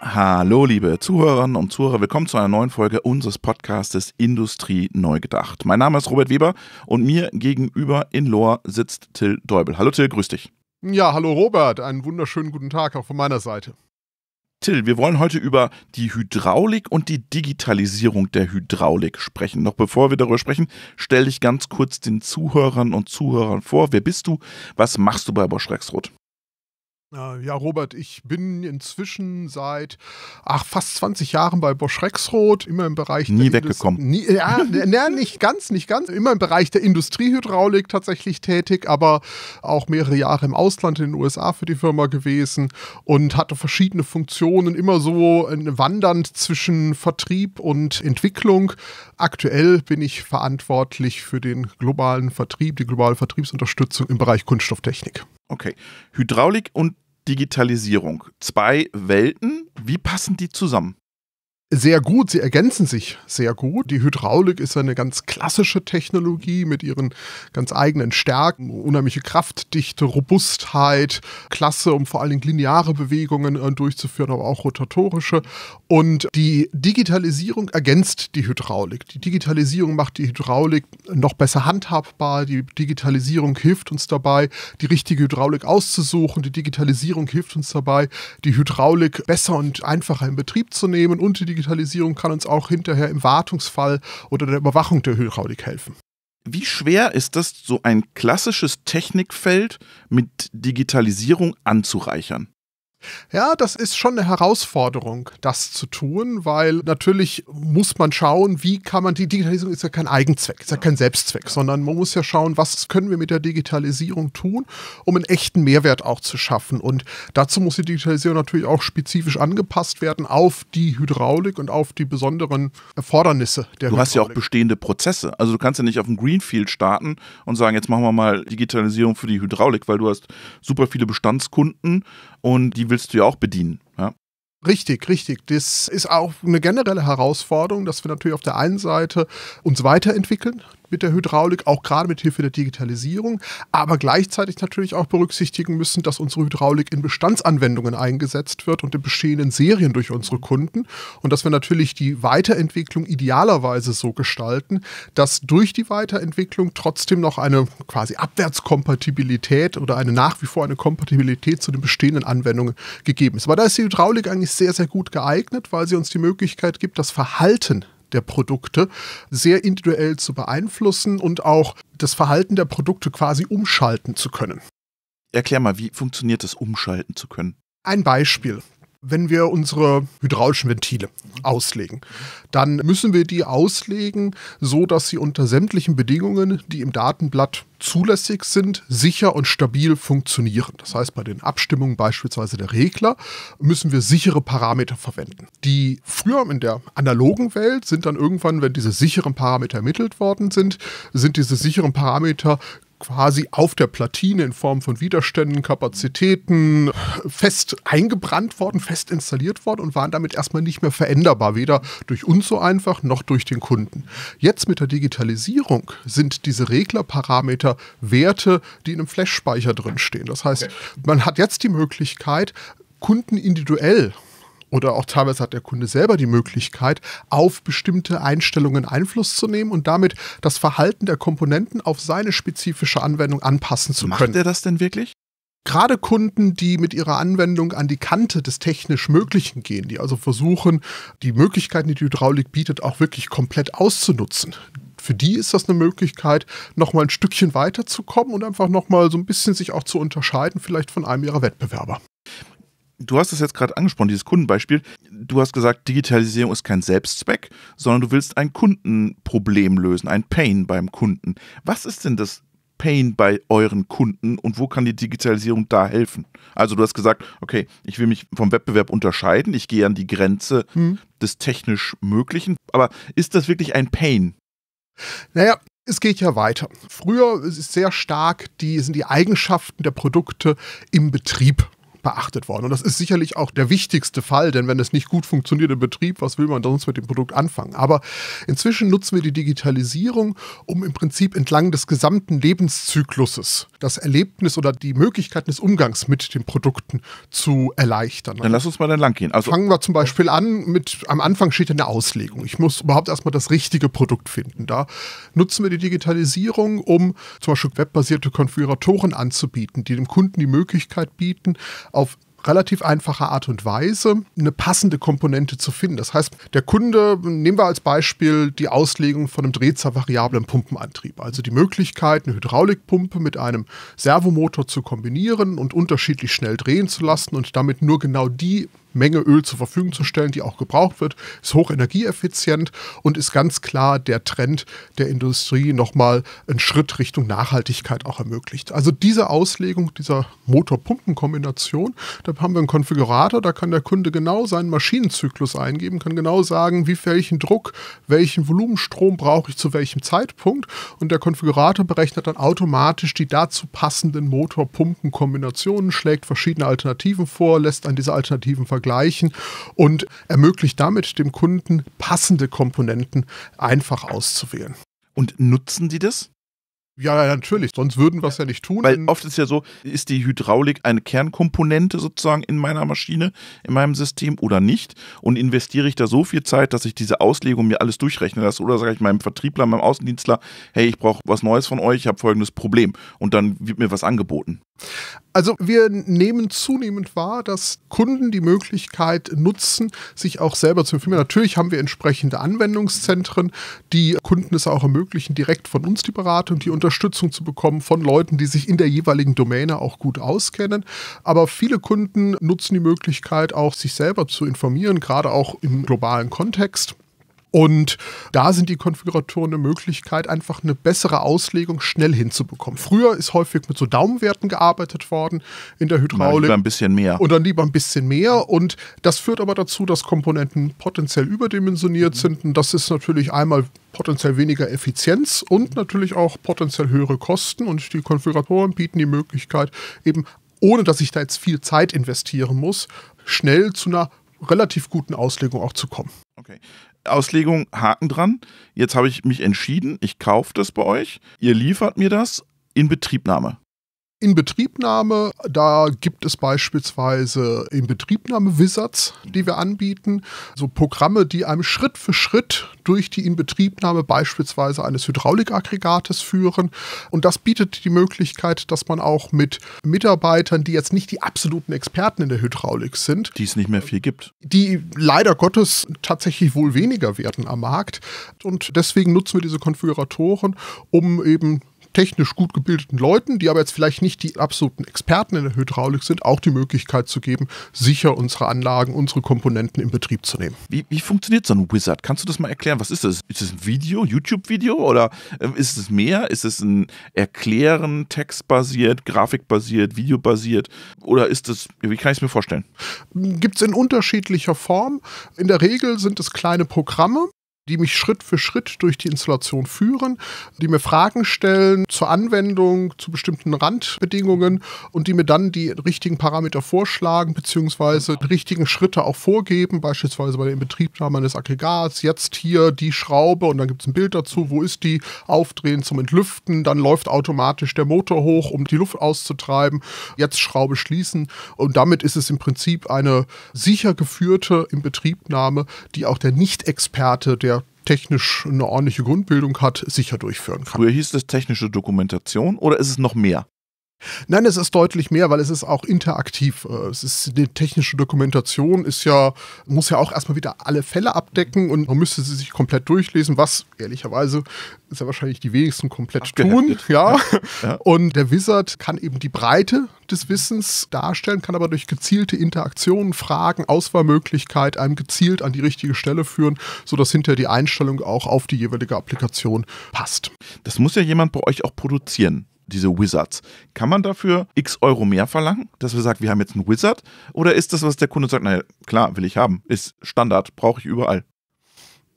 Hallo, liebe Zuhörerinnen und Zuhörer, willkommen zu einer neuen Folge unseres Podcastes Industrie neu gedacht. Mein Name ist Robert Weber und mir gegenüber in Lohr sitzt Till Deubel. Hallo Till, grüß dich. Ja, hallo Robert, einen wunderschönen guten Tag auch von meiner Seite. Till, wir wollen heute über die Hydraulik und die Digitalisierung der Hydraulik sprechen. Noch bevor wir darüber sprechen, stell dich ganz kurz den Zuhörern und Zuhörern vor. Wer bist du? Was machst du bei Bosch Rexroth? Äh, ja, Robert, ich bin inzwischen seit ach, fast 20 Jahren bei Bosch Rexroth, immer im Bereich Nie weggekommen. Nie, äh, ja, na, nicht ganz, nicht ganz. Immer im Bereich der Industriehydraulik tatsächlich tätig, aber auch mehrere Jahre im Ausland in den USA für die Firma gewesen und hatte verschiedene Funktionen, immer so wandernd zwischen Vertrieb und Entwicklung. Aktuell bin ich verantwortlich für den globalen Vertrieb, die globale Vertriebsunterstützung im Bereich Kunststofftechnik. Okay. Hydraulik und Digitalisierung. Zwei Welten, wie passen die zusammen? sehr gut, sie ergänzen sich sehr gut. Die Hydraulik ist eine ganz klassische Technologie mit ihren ganz eigenen Stärken, unheimliche Kraftdichte, Robustheit, klasse, um vor allen Dingen lineare Bewegungen äh, durchzuführen, aber auch rotatorische. Und die Digitalisierung ergänzt die Hydraulik. Die Digitalisierung macht die Hydraulik noch besser handhabbar. Die Digitalisierung hilft uns dabei, die richtige Hydraulik auszusuchen. Die Digitalisierung hilft uns dabei, die Hydraulik besser und einfacher in Betrieb zu nehmen und die Digitalisierung kann uns auch hinterher im Wartungsfall oder der Überwachung der Hydraulik helfen. Wie schwer ist es, so ein klassisches Technikfeld mit Digitalisierung anzureichern? Ja, das ist schon eine Herausforderung, das zu tun, weil natürlich muss man schauen, wie kann man, die Digitalisierung ist ja kein Eigenzweck, ist ja kein Selbstzweck, sondern man muss ja schauen, was können wir mit der Digitalisierung tun, um einen echten Mehrwert auch zu schaffen. Und dazu muss die Digitalisierung natürlich auch spezifisch angepasst werden auf die Hydraulik und auf die besonderen Erfordernisse der Du Hydraulik. hast ja auch bestehende Prozesse. Also du kannst ja nicht auf dem Greenfield starten und sagen, jetzt machen wir mal Digitalisierung für die Hydraulik, weil du hast super viele Bestandskunden und die will willst du ja auch bedienen. Ja? Richtig, richtig. Das ist auch eine generelle Herausforderung, dass wir natürlich auf der einen Seite uns weiterentwickeln, mit der Hydraulik, auch gerade mit Hilfe der Digitalisierung, aber gleichzeitig natürlich auch berücksichtigen müssen, dass unsere Hydraulik in Bestandsanwendungen eingesetzt wird und in bestehenden Serien durch unsere Kunden und dass wir natürlich die Weiterentwicklung idealerweise so gestalten, dass durch die Weiterentwicklung trotzdem noch eine quasi Abwärtskompatibilität oder eine nach wie vor eine Kompatibilität zu den bestehenden Anwendungen gegeben ist. Aber da ist die Hydraulik eigentlich sehr, sehr gut geeignet, weil sie uns die Möglichkeit gibt, das Verhalten der Produkte sehr individuell zu beeinflussen und auch das Verhalten der Produkte quasi umschalten zu können. Erklär mal, wie funktioniert es, umschalten zu können? Ein Beispiel. Wenn wir unsere hydraulischen Ventile auslegen, dann müssen wir die auslegen, so dass sie unter sämtlichen Bedingungen, die im Datenblatt zulässig sind, sicher und stabil funktionieren. Das heißt, bei den Abstimmungen beispielsweise der Regler müssen wir sichere Parameter verwenden. Die früher in der analogen Welt sind dann irgendwann, wenn diese sicheren Parameter ermittelt worden sind, sind diese sicheren Parameter quasi auf der Platine in Form von Widerständen, Kapazitäten fest eingebrannt worden, fest installiert worden und waren damit erstmal nicht mehr veränderbar, weder durch uns so einfach noch durch den Kunden. Jetzt mit der Digitalisierung sind diese Reglerparameter Werte, die in einem Flash-Speicher drinstehen. Das heißt, man hat jetzt die Möglichkeit, Kunden individuell oder auch teilweise hat der Kunde selber die Möglichkeit, auf bestimmte Einstellungen Einfluss zu nehmen und damit das Verhalten der Komponenten auf seine spezifische Anwendung anpassen zu Macht können. Macht er das denn wirklich? Gerade Kunden, die mit ihrer Anwendung an die Kante des technisch Möglichen gehen, die also versuchen, die Möglichkeiten, die die Hydraulik bietet, auch wirklich komplett auszunutzen, für die ist das eine Möglichkeit, nochmal ein Stückchen weiterzukommen und einfach nochmal so ein bisschen sich auch zu unterscheiden, vielleicht von einem ihrer Wettbewerber. Du hast es jetzt gerade angesprochen, dieses Kundenbeispiel. Du hast gesagt, Digitalisierung ist kein Selbstzweck, sondern du willst ein Kundenproblem lösen, ein Pain beim Kunden. Was ist denn das Pain bei euren Kunden und wo kann die Digitalisierung da helfen? Also du hast gesagt, okay, ich will mich vom Wettbewerb unterscheiden, ich gehe an die Grenze hm. des technisch Möglichen, aber ist das wirklich ein Pain? Naja, es geht ja weiter. Früher ist sehr stark die, sind die Eigenschaften der Produkte im Betrieb beachtet worden. Und das ist sicherlich auch der wichtigste Fall, denn wenn es nicht gut funktioniert im Betrieb, was will man sonst mit dem Produkt anfangen? Aber inzwischen nutzen wir die Digitalisierung, um im Prinzip entlang des gesamten Lebenszykluses das Erlebnis oder die Möglichkeiten des Umgangs mit den Produkten zu erleichtern. Dann lass uns mal dann lang gehen. Also Fangen wir zum Beispiel an mit, am Anfang steht eine Auslegung. Ich muss überhaupt erstmal das richtige Produkt finden. Da nutzen wir die Digitalisierung, um zum Beispiel webbasierte Konfiguratoren anzubieten, die dem Kunden die Möglichkeit bieten, auf relativ einfache Art und Weise eine passende Komponente zu finden. Das heißt, der Kunde, nehmen wir als Beispiel die Auslegung von einem drehzahlvariablen Pumpenantrieb, also die Möglichkeit, eine Hydraulikpumpe mit einem Servomotor zu kombinieren und unterschiedlich schnell drehen zu lassen und damit nur genau die Menge Öl zur Verfügung zu stellen, die auch gebraucht wird, ist hoch energieeffizient und ist ganz klar der Trend der Industrie nochmal einen Schritt Richtung Nachhaltigkeit auch ermöglicht. Also diese Auslegung dieser Motor-Pumpen-Kombination, da haben wir einen Konfigurator, da kann der Kunde genau seinen Maschinenzyklus eingeben, kann genau sagen, wie welchen Druck, welchen Volumenstrom brauche ich zu welchem Zeitpunkt und der Konfigurator berechnet dann automatisch die dazu passenden Motor-Pumpen-Kombinationen, schlägt verschiedene Alternativen vor, lässt an diese Alternativen vergleichen vergleichen und ermöglicht damit dem Kunden passende Komponenten einfach auszuwählen. Und nutzen die das? Ja, natürlich, sonst würden wir es ja nicht tun. Weil oft ist ja so, ist die Hydraulik eine Kernkomponente sozusagen in meiner Maschine, in meinem System oder nicht? Und investiere ich da so viel Zeit, dass ich diese Auslegung mir alles durchrechnen lasse? Oder sage ich meinem Vertriebler, meinem Außendienstler, hey, ich brauche was Neues von euch, ich habe folgendes Problem. Und dann wird mir was angeboten. Also wir nehmen zunehmend wahr, dass Kunden die Möglichkeit nutzen, sich auch selber zu informieren. Natürlich haben wir entsprechende Anwendungszentren, die Kunden es auch ermöglichen, direkt von uns die Beratung, die Unterstützung zu bekommen von Leuten, die sich in der jeweiligen Domäne auch gut auskennen. Aber viele Kunden nutzen die Möglichkeit, auch sich selber zu informieren, gerade auch im globalen Kontext. Und da sind die Konfiguratoren eine Möglichkeit, einfach eine bessere Auslegung schnell hinzubekommen. Früher ist häufig mit so Daumenwerten gearbeitet worden in der Hydraulik. Dann lieber ein bisschen mehr. Und dann lieber ein bisschen mehr. Und das führt aber dazu, dass Komponenten potenziell überdimensioniert mhm. sind. Und das ist natürlich einmal potenziell weniger Effizienz und natürlich auch potenziell höhere Kosten. Und die Konfiguratoren bieten die Möglichkeit, eben ohne dass ich da jetzt viel Zeit investieren muss, schnell zu einer relativ guten Auslegung auch zu kommen. Okay. Auslegung, Haken dran. Jetzt habe ich mich entschieden, ich kaufe das bei euch. Ihr liefert mir das in Betriebnahme. Inbetriebnahme, da gibt es beispielsweise Inbetriebnahme-Wizards, die wir anbieten. So Programme, die einem Schritt für Schritt durch die Inbetriebnahme beispielsweise eines Hydraulikaggregates führen. Und das bietet die Möglichkeit, dass man auch mit Mitarbeitern, die jetzt nicht die absoluten Experten in der Hydraulik sind, die es nicht mehr viel gibt, die leider Gottes tatsächlich wohl weniger werden am Markt. Und deswegen nutzen wir diese Konfiguratoren, um eben technisch gut gebildeten Leuten, die aber jetzt vielleicht nicht die absoluten Experten in der Hydraulik sind, auch die Möglichkeit zu geben, sicher unsere Anlagen, unsere Komponenten in Betrieb zu nehmen. Wie, wie funktioniert so ein Wizard? Kannst du das mal erklären? Was ist das? Ist das ein Video, YouTube-Video oder äh, ist es mehr? Ist es ein Erklären, textbasiert, grafikbasiert, videobasiert oder ist das, wie kann ich es mir vorstellen? Gibt es in unterschiedlicher Form. In der Regel sind es kleine Programme, die mich Schritt für Schritt durch die Installation führen, die mir Fragen stellen zur Anwendung, zu bestimmten Randbedingungen und die mir dann die richtigen Parameter vorschlagen bzw. die richtigen Schritte auch vorgeben, beispielsweise bei der Inbetriebnahme eines Aggregats, jetzt hier die Schraube und dann gibt es ein Bild dazu, wo ist die, aufdrehen zum Entlüften, dann läuft automatisch der Motor hoch, um die Luft auszutreiben, jetzt Schraube schließen und damit ist es im Prinzip eine sicher geführte Inbetriebnahme, die auch der Nicht-Experte, der technisch eine ordentliche Grundbildung hat, sicher durchführen kann. Früher hieß es technische Dokumentation oder ist es noch mehr? Nein, es ist deutlich mehr, weil es ist auch interaktiv. Äh, es ist die technische Dokumentation ist ja muss ja auch erstmal wieder alle Fälle abdecken und man müsste sie sich komplett durchlesen, was ehrlicherweise ist ja wahrscheinlich die wenigsten komplett Abgeheftet. tun, ja. Ja. Und der Wizard kann eben die Breite des Wissens darstellen, kann aber durch gezielte Interaktionen, Fragen, Auswahlmöglichkeit einem gezielt an die richtige Stelle führen, sodass hinterher die Einstellung auch auf die jeweilige Applikation passt. Das muss ja jemand bei euch auch produzieren diese Wizards. Kann man dafür x Euro mehr verlangen, dass wir sagen, wir haben jetzt einen Wizard? Oder ist das, was der Kunde sagt, naja, klar, will ich haben, ist Standard, brauche ich überall?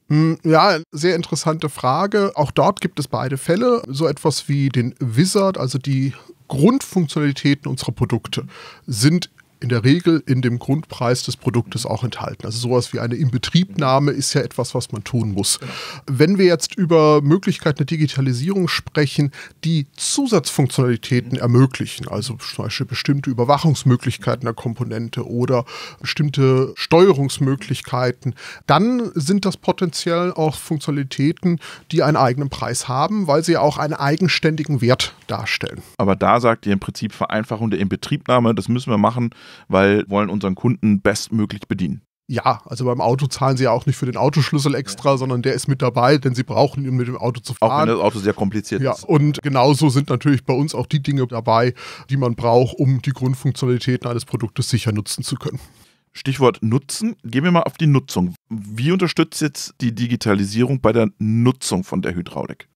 Hm, ja, sehr interessante Frage. Auch dort gibt es beide Fälle. So etwas wie den Wizard, also die Grundfunktionalitäten unserer Produkte, sind in der Regel in dem Grundpreis des Produktes auch enthalten. Also sowas wie eine Inbetriebnahme ist ja etwas, was man tun muss. Wenn wir jetzt über Möglichkeiten der Digitalisierung sprechen, die Zusatzfunktionalitäten ermöglichen, also zum Beispiel bestimmte Überwachungsmöglichkeiten der Komponente oder bestimmte Steuerungsmöglichkeiten, dann sind das potenziell auch Funktionalitäten, die einen eigenen Preis haben, weil sie auch einen eigenständigen Wert darstellen. Aber da sagt ihr im Prinzip Vereinfachung der Inbetriebnahme, das müssen wir machen, weil wir wollen unseren Kunden bestmöglich bedienen. Ja, also beim Auto zahlen sie ja auch nicht für den Autoschlüssel extra, ja. sondern der ist mit dabei, denn sie brauchen ihn, um mit dem Auto zu fahren. Auch wenn das Auto sehr kompliziert ja, ist. Ja, und genauso sind natürlich bei uns auch die Dinge dabei, die man braucht, um die Grundfunktionalitäten eines Produktes sicher nutzen zu können. Stichwort Nutzen. Gehen wir mal auf die Nutzung. Wie unterstützt jetzt die Digitalisierung bei der Nutzung von der Hydraulik?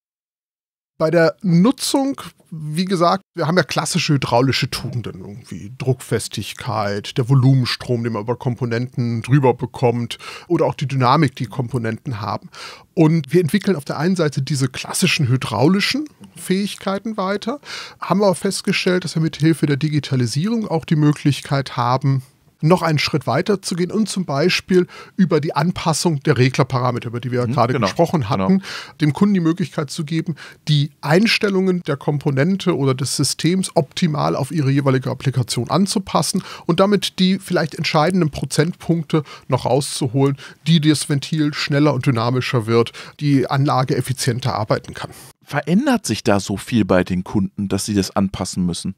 Bei der Nutzung, wie gesagt, wir haben ja klassische hydraulische Tugenden, wie Druckfestigkeit, der Volumenstrom, den man über Komponenten drüber bekommt oder auch die Dynamik, die Komponenten haben. Und wir entwickeln auf der einen Seite diese klassischen hydraulischen Fähigkeiten weiter, haben aber festgestellt, dass wir mithilfe der Digitalisierung auch die Möglichkeit haben, noch einen Schritt weiter zu gehen und zum Beispiel über die Anpassung der Reglerparameter, über die wir ja mhm, gerade genau, gesprochen genau. hatten, genau. dem Kunden die Möglichkeit zu geben, die Einstellungen der Komponente oder des Systems optimal auf ihre jeweilige Applikation anzupassen und damit die vielleicht entscheidenden Prozentpunkte noch rauszuholen, die das Ventil schneller und dynamischer wird, die Anlage effizienter arbeiten kann. Verändert sich da so viel bei den Kunden, dass sie das anpassen müssen?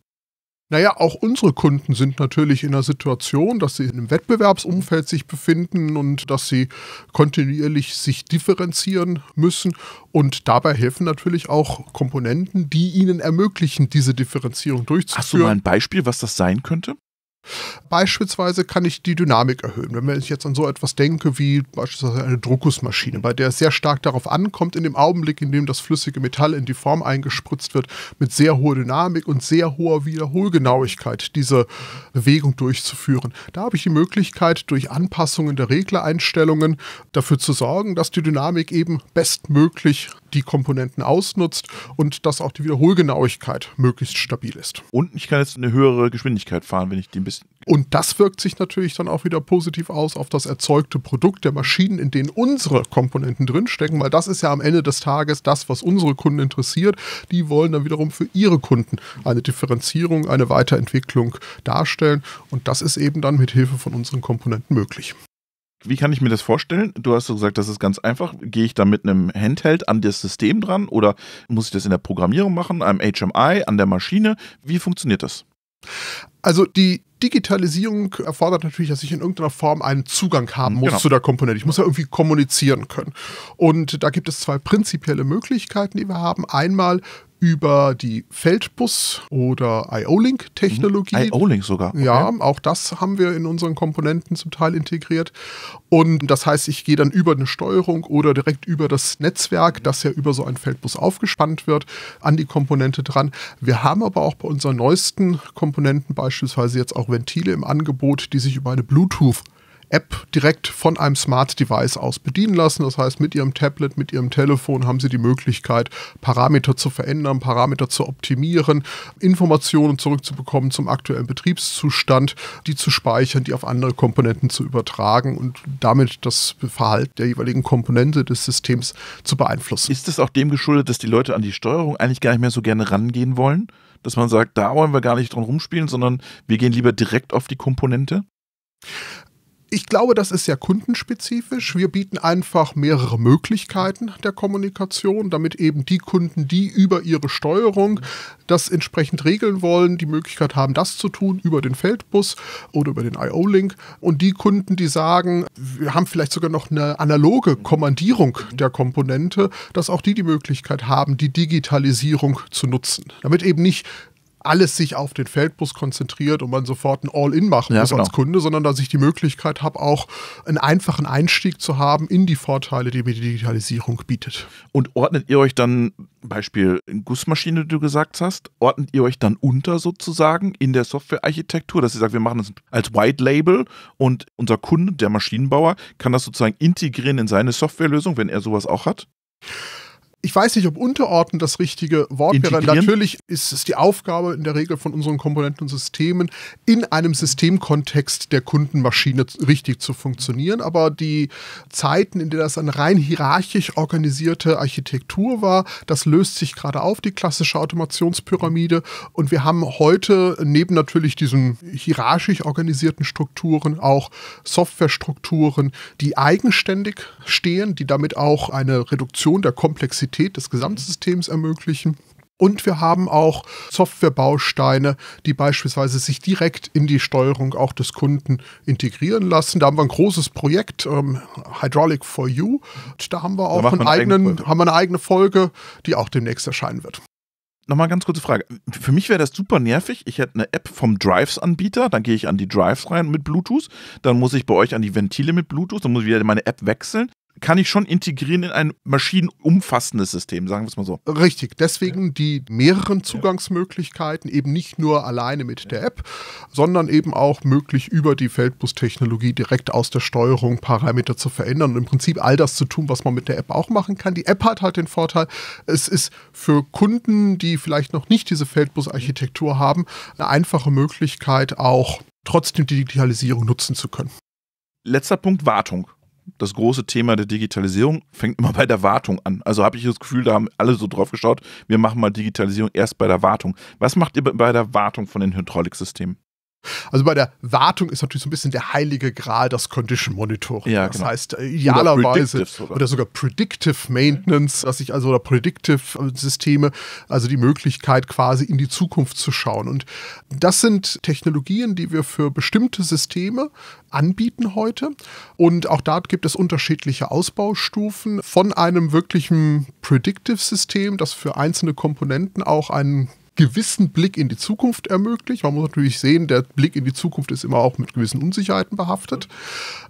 Naja, auch unsere Kunden sind natürlich in der Situation, dass sie in einem Wettbewerbsumfeld sich befinden und dass sie kontinuierlich sich differenzieren müssen. Und dabei helfen natürlich auch Komponenten, die ihnen ermöglichen, diese Differenzierung durchzuführen. Hast du mal ein Beispiel, was das sein könnte? Beispielsweise kann ich die Dynamik erhöhen. Wenn ich jetzt an so etwas denke wie beispielsweise eine Druckusmaschine, bei der es sehr stark darauf ankommt, in dem Augenblick, in dem das flüssige Metall in die Form eingespritzt wird, mit sehr hoher Dynamik und sehr hoher Wiederholgenauigkeit diese Bewegung durchzuführen. Da habe ich die Möglichkeit, durch Anpassungen der Reglereinstellungen dafür zu sorgen, dass die Dynamik eben bestmöglich die Komponenten ausnutzt und dass auch die Wiederholgenauigkeit möglichst stabil ist. Und ich kann jetzt eine höhere Geschwindigkeit fahren, wenn ich die ein bisschen. Und das wirkt sich natürlich dann auch wieder positiv aus auf das erzeugte Produkt der Maschinen, in denen unsere Komponenten drinstecken, weil das ist ja am Ende des Tages das, was unsere Kunden interessiert. Die wollen dann wiederum für ihre Kunden eine Differenzierung, eine Weiterentwicklung darstellen. Und das ist eben dann mit Hilfe von unseren Komponenten möglich wie kann ich mir das vorstellen? Du hast gesagt, das ist ganz einfach. Gehe ich da mit einem Handheld an das System dran oder muss ich das in der Programmierung machen, einem HMI, an der Maschine? Wie funktioniert das? Also die Digitalisierung erfordert natürlich, dass ich in irgendeiner Form einen Zugang haben muss genau. zu der Komponente. Ich muss ja irgendwie kommunizieren können. Und da gibt es zwei prinzipielle Möglichkeiten, die wir haben. Einmal über die Feldbus- oder IO-Link-Technologie. Mhm. IO-Link sogar. Okay. Ja, auch das haben wir in unseren Komponenten zum Teil integriert. Und das heißt, ich gehe dann über eine Steuerung oder direkt über das Netzwerk, das ja über so einen Feldbus aufgespannt wird, an die Komponente dran. Wir haben aber auch bei unseren neuesten Komponenten beispielsweise jetzt auch Ventile im Angebot, die sich über eine Bluetooth- App direkt von einem Smart Device aus bedienen lassen. Das heißt, mit Ihrem Tablet, mit Ihrem Telefon haben Sie die Möglichkeit, Parameter zu verändern, Parameter zu optimieren, Informationen zurückzubekommen zum aktuellen Betriebszustand, die zu speichern, die auf andere Komponenten zu übertragen und damit das Verhalten der jeweiligen Komponente des Systems zu beeinflussen. Ist es auch dem geschuldet, dass die Leute an die Steuerung eigentlich gar nicht mehr so gerne rangehen wollen? Dass man sagt, da wollen wir gar nicht dran rumspielen, sondern wir gehen lieber direkt auf die Komponente? Ich glaube, das ist sehr kundenspezifisch. Wir bieten einfach mehrere Möglichkeiten der Kommunikation, damit eben die Kunden, die über ihre Steuerung das entsprechend regeln wollen, die Möglichkeit haben, das zu tun über den Feldbus oder über den IO-Link. Und die Kunden, die sagen, wir haben vielleicht sogar noch eine analoge Kommandierung der Komponente, dass auch die die Möglichkeit haben, die Digitalisierung zu nutzen. Damit eben nicht alles sich auf den Feldbus konzentriert und man sofort ein All-In machen ja, muss genau. als Kunde, sondern dass ich die Möglichkeit habe, auch einen einfachen Einstieg zu haben in die Vorteile, die mir die Digitalisierung bietet. Und ordnet ihr euch dann, Beispiel Gussmaschine, die du gesagt hast, ordnet ihr euch dann unter sozusagen in der Softwarearchitektur, dass ihr sagt, wir machen das als White Label und unser Kunde, der Maschinenbauer, kann das sozusagen integrieren in seine Softwarelösung, wenn er sowas auch hat? ich weiß nicht, ob unterordnen das richtige Wort wäre. Natürlich ist es die Aufgabe in der Regel von unseren Komponenten und Systemen, in einem Systemkontext der Kundenmaschine richtig zu funktionieren. Aber die Zeiten, in denen das eine rein hierarchisch organisierte Architektur war, das löst sich gerade auf, die klassische Automationspyramide. Und wir haben heute neben natürlich diesen hierarchisch organisierten Strukturen auch Softwarestrukturen, die eigenständig stehen, die damit auch eine Reduktion der Komplexität Stabilität des Gesamtsystems ermöglichen. Und wir haben auch Softwarebausteine, die beispielsweise sich direkt in die Steuerung auch des Kunden integrieren lassen. Da haben wir ein großes Projekt, ähm, Hydraulic for You. Und da haben wir auch einen eigenen, haben wir eine eigene Folge, die auch demnächst erscheinen wird. Nochmal ganz kurze Frage. Für mich wäre das super nervig. Ich hätte eine App vom Drives-Anbieter, dann gehe ich an die Drives rein mit Bluetooth, dann muss ich bei euch an die Ventile mit Bluetooth, dann muss ich wieder meine App wechseln, kann ich schon integrieren in ein maschinenumfassendes System, sagen wir es mal so. Richtig, deswegen ja. die mehreren Zugangsmöglichkeiten, eben nicht nur alleine mit ja. der App, sondern eben auch möglich über die Feldbus-Technologie direkt aus der Steuerung Parameter zu verändern und im Prinzip all das zu tun, was man mit der App auch machen kann. Die App hat halt den Vorteil, es ist für Kunden, die vielleicht noch nicht diese Feldbus-Architektur haben, eine einfache Möglichkeit, auch trotzdem die Digitalisierung nutzen zu können. Letzter Punkt, Wartung das große Thema der Digitalisierung fängt immer bei der Wartung an. Also habe ich das Gefühl, da haben alle so drauf geschaut, wir machen mal Digitalisierung erst bei der Wartung. Was macht ihr bei der Wartung von den Hydrauliksystemen? Also bei der Wartung ist natürlich so ein bisschen der heilige Gral das Condition Monitoring. Ja, das genau. heißt, äh, idealerweise oder, oder, sogar Predictive Maintenance, dass ich also oder Predictive äh, Systeme, also die Möglichkeit quasi in die Zukunft zu schauen. Und das sind Technologien, die wir für bestimmte Systeme anbieten heute. Und auch dort gibt es unterschiedliche Ausbaustufen von einem wirklichen Predictive System, das für einzelne Komponenten auch einen gewissen Blick in die Zukunft ermöglicht. Man muss natürlich sehen, der Blick in die Zukunft ist immer auch mit gewissen Unsicherheiten behaftet.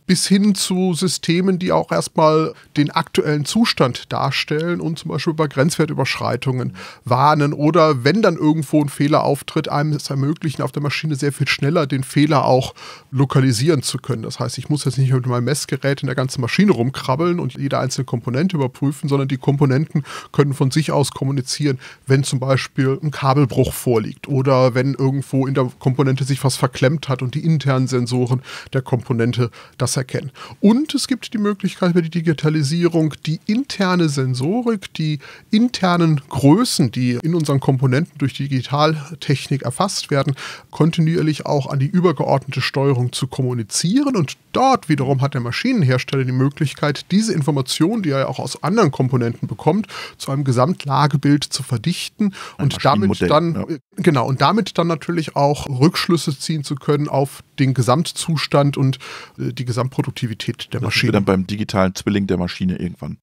Bis hin zu Systemen, die auch erstmal den aktuellen Zustand darstellen und zum Beispiel über Grenzwertüberschreitungen warnen oder wenn dann irgendwo ein Fehler auftritt, einem es ermöglichen, auf der Maschine sehr viel schneller den Fehler auch lokalisieren zu können. Das heißt, ich muss jetzt nicht mit meinem Messgerät in der ganzen Maschine rumkrabbeln und jede einzelne Komponente überprüfen, sondern die Komponenten können von sich aus kommunizieren, wenn zum Beispiel ein Kabel Kabelbruch vorliegt oder wenn irgendwo in der Komponente sich was verklemmt hat und die internen Sensoren der Komponente das erkennen. Und es gibt die Möglichkeit über die Digitalisierung, die interne Sensorik, die internen Größen, die in unseren Komponenten durch Digitaltechnik erfasst werden, kontinuierlich auch an die übergeordnete Steuerung zu kommunizieren und Dort wiederum hat der Maschinenhersteller die Möglichkeit, diese Informationen, die er ja auch aus anderen Komponenten bekommt, zu einem Gesamtlagebild zu verdichten Ein und damit dann ja. Äh, genau und damit dann natürlich auch Rückschlüsse ziehen zu können auf den Gesamtzustand und äh, die Gesamtproduktivität der das Maschine. Sind wir dann beim digitalen Zwilling der Maschine irgendwann.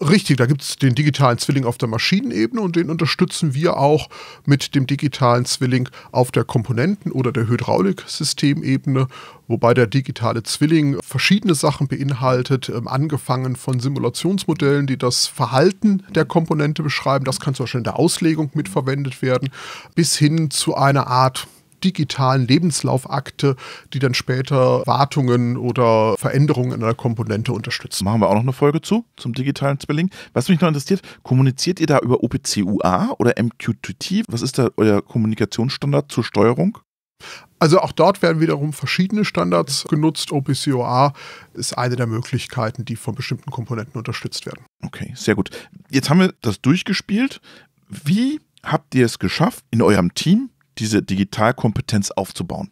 Richtig, da gibt es den digitalen Zwilling auf der Maschinenebene und den unterstützen wir auch mit dem digitalen Zwilling auf der Komponenten- oder der Hydrauliksystemebene, wobei der digitale Zwilling verschiedene Sachen beinhaltet, ähm, angefangen von Simulationsmodellen, die das Verhalten der Komponente beschreiben, das kann zum Beispiel in der Auslegung mitverwendet werden, bis hin zu einer Art digitalen Lebenslaufakte, die dann später Wartungen oder Veränderungen in einer Komponente unterstützen. Machen wir auch noch eine Folge zu, zum digitalen Zwilling. Was mich noch interessiert, kommuniziert ihr da über OPC UA oder MQTT? Was ist da euer Kommunikationsstandard zur Steuerung? Also auch dort werden wiederum verschiedene Standards genutzt. OPCOA ist eine der Möglichkeiten, die von bestimmten Komponenten unterstützt werden. Okay, sehr gut. Jetzt haben wir das durchgespielt. Wie habt ihr es geschafft, in eurem Team diese Digitalkompetenz aufzubauen?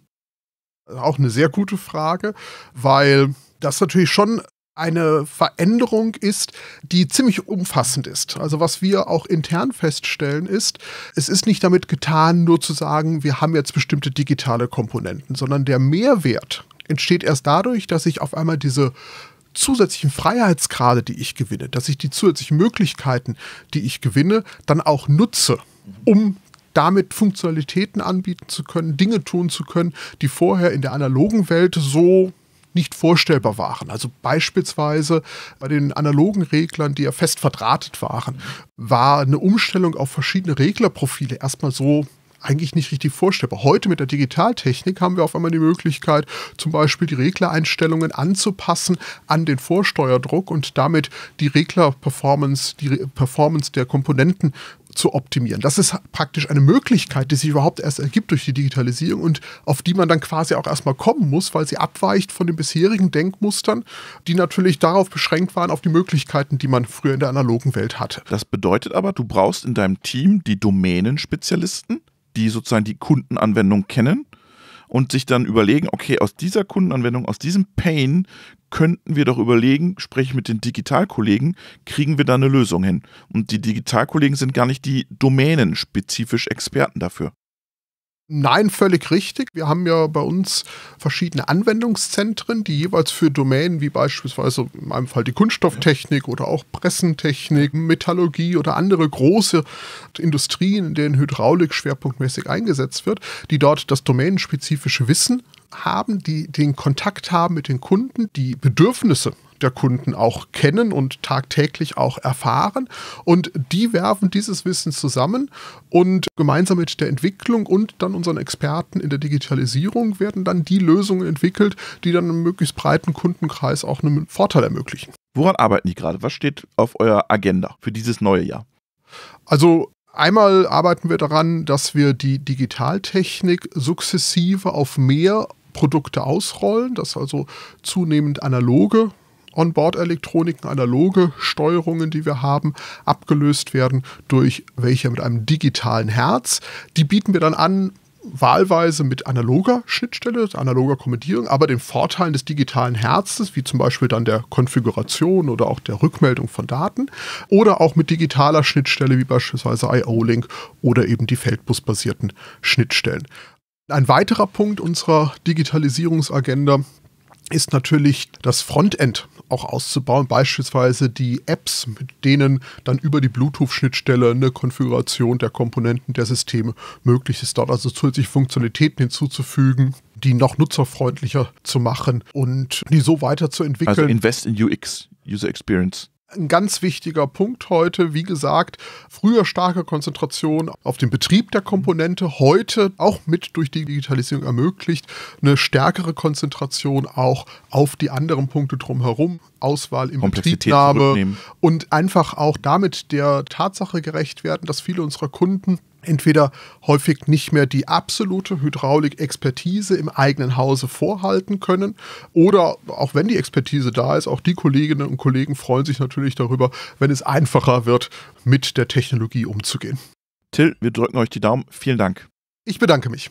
Auch eine sehr gute Frage, weil das natürlich schon eine Veränderung ist, die ziemlich umfassend ist. Also was wir auch intern feststellen ist, es ist nicht damit getan, nur zu sagen, wir haben jetzt bestimmte digitale Komponenten, sondern der Mehrwert entsteht erst dadurch, dass ich auf einmal diese zusätzlichen Freiheitsgrade, die ich gewinne, dass ich die zusätzlichen Möglichkeiten, die ich gewinne, dann auch nutze, um damit Funktionalitäten anbieten zu können, Dinge tun zu können, die vorher in der analogen Welt so nicht vorstellbar waren. Also beispielsweise bei den analogen Reglern, die ja fest verdrahtet waren, war eine Umstellung auf verschiedene Reglerprofile erstmal so eigentlich nicht richtig vorstellbar. Heute mit der Digitaltechnik haben wir auf einmal die Möglichkeit, zum Beispiel die Reglereinstellungen anzupassen an den Vorsteuerdruck und damit die Reglerperformance, die Performance der Komponenten zu optimieren. Das ist praktisch eine Möglichkeit, die sich überhaupt erst ergibt durch die Digitalisierung und auf die man dann quasi auch erstmal kommen muss, weil sie abweicht von den bisherigen Denkmustern, die natürlich darauf beschränkt waren, auf die Möglichkeiten, die man früher in der analogen Welt hatte. Das bedeutet aber, du brauchst in deinem Team die Domänenspezialisten, die sozusagen die Kundenanwendung kennen und sich dann überlegen, okay, aus dieser Kundenanwendung, aus diesem Pain könnten wir doch überlegen, spreche ich mit den Digitalkollegen, kriegen wir da eine Lösung hin. Und die Digitalkollegen sind gar nicht die domänenspezifisch Experten dafür. Nein, völlig richtig. Wir haben ja bei uns verschiedene Anwendungszentren, die jeweils für Domänen wie beispielsweise in meinem Fall die Kunststofftechnik oder auch Pressentechnik, Metallurgie oder andere große Industrien, in denen Hydraulik schwerpunktmäßig eingesetzt wird, die dort das domänenspezifische Wissen haben, die den Kontakt haben mit den Kunden, die Bedürfnisse der Kunden auch kennen und tagtäglich auch erfahren. Und die werfen dieses Wissen zusammen und gemeinsam mit der Entwicklung und dann unseren Experten in der Digitalisierung werden dann die Lösungen entwickelt, die dann einem möglichst breiten Kundenkreis auch einen Vorteil ermöglichen. Woran arbeiten die gerade? Was steht auf eurer Agenda für dieses neue Jahr? Also Einmal arbeiten wir daran, dass wir die Digitaltechnik sukzessive auf mehr Produkte ausrollen, dass also zunehmend analoge Onboard-Elektroniken, analoge Steuerungen, die wir haben, abgelöst werden durch welche mit einem digitalen Herz. Die bieten wir dann an, wahlweise mit analoger Schnittstelle, also analoger Kommentierung, aber den Vorteilen des digitalen Herzens, wie zum Beispiel dann der Konfiguration oder auch der Rückmeldung von Daten, oder auch mit digitaler Schnittstelle wie beispielsweise IO-Link oder eben die feldbusbasierten Schnittstellen. Ein weiterer Punkt unserer Digitalisierungsagenda ist natürlich das Frontend auch auszubauen, beispielsweise die Apps, mit denen dann über die Bluetooth-Schnittstelle eine Konfiguration der Komponenten der Systeme möglich ist, dort also zusätzliche Funktionalitäten hinzuzufügen, die noch nutzerfreundlicher zu machen und die so weiterzuentwickeln. Also invest in UX, User Experience. Ein ganz wichtiger Punkt heute, wie gesagt, früher starke Konzentration auf den Betrieb der Komponente, heute auch mit durch die Digitalisierung ermöglicht, eine stärkere Konzentration auch auf die anderen Punkte drumherum. Auswahl im Betriebnahme und einfach auch damit der Tatsache gerecht werden, dass viele unserer Kunden entweder häufig nicht mehr die absolute Hydraulik-Expertise im eigenen Hause vorhalten können oder auch wenn die Expertise da ist, auch die Kolleginnen und Kollegen freuen sich natürlich darüber, wenn es einfacher wird, mit der Technologie umzugehen. Till, wir drücken euch die Daumen. Vielen Dank. Ich bedanke mich.